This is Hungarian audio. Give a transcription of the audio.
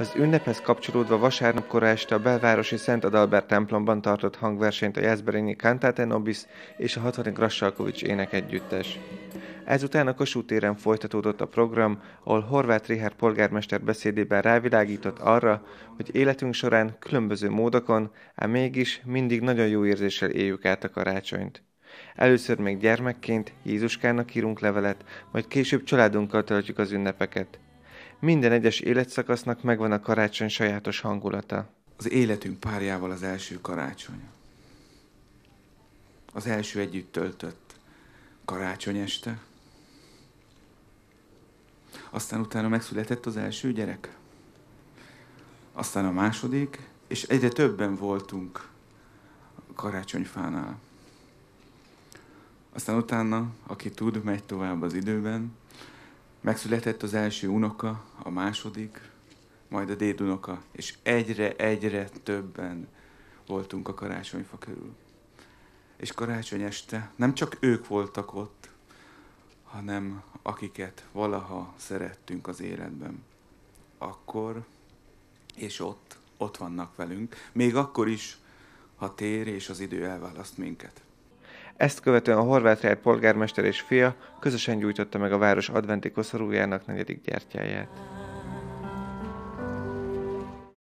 Az ünnephez kapcsolódva vasárnap kora este a belvárosi Szent Adalbert templomban tartott hangversenyt a Jászberényi Cantate Nobis és a 60. Rassalkovics együttes. Ezután a Kossuth téren folytatódott a program, ahol Horváth Rihár polgármester beszédében rávilágított arra, hogy életünk során különböző módokon, ám mégis mindig nagyon jó érzéssel éljük át a karácsonyt. Először még gyermekként Jézuskának írunk levelet, majd később családunkkal töltjük az ünnepeket – minden egyes életszakasznak megvan a karácsony sajátos hangulata. Az életünk párjával az első karácsony. Az első együtt töltött karácsony este. Aztán utána megszületett az első gyerek. Aztán a második, és egyre többen voltunk a karácsonyfánál. Aztán utána, aki tud, megy tovább az időben, Megszületett az első unoka, a második, majd a dédunoka, és egyre-egyre többen voltunk a karácsonyfa körül. És karácsony este nem csak ők voltak ott, hanem akiket valaha szerettünk az életben. Akkor és ott, ott vannak velünk, még akkor is, ha tér és az idő elválaszt minket. Ezt követően a horvát rejt polgármester és fia közösen gyújtotta meg a város adventi koszorújának negyedik gyertyáját.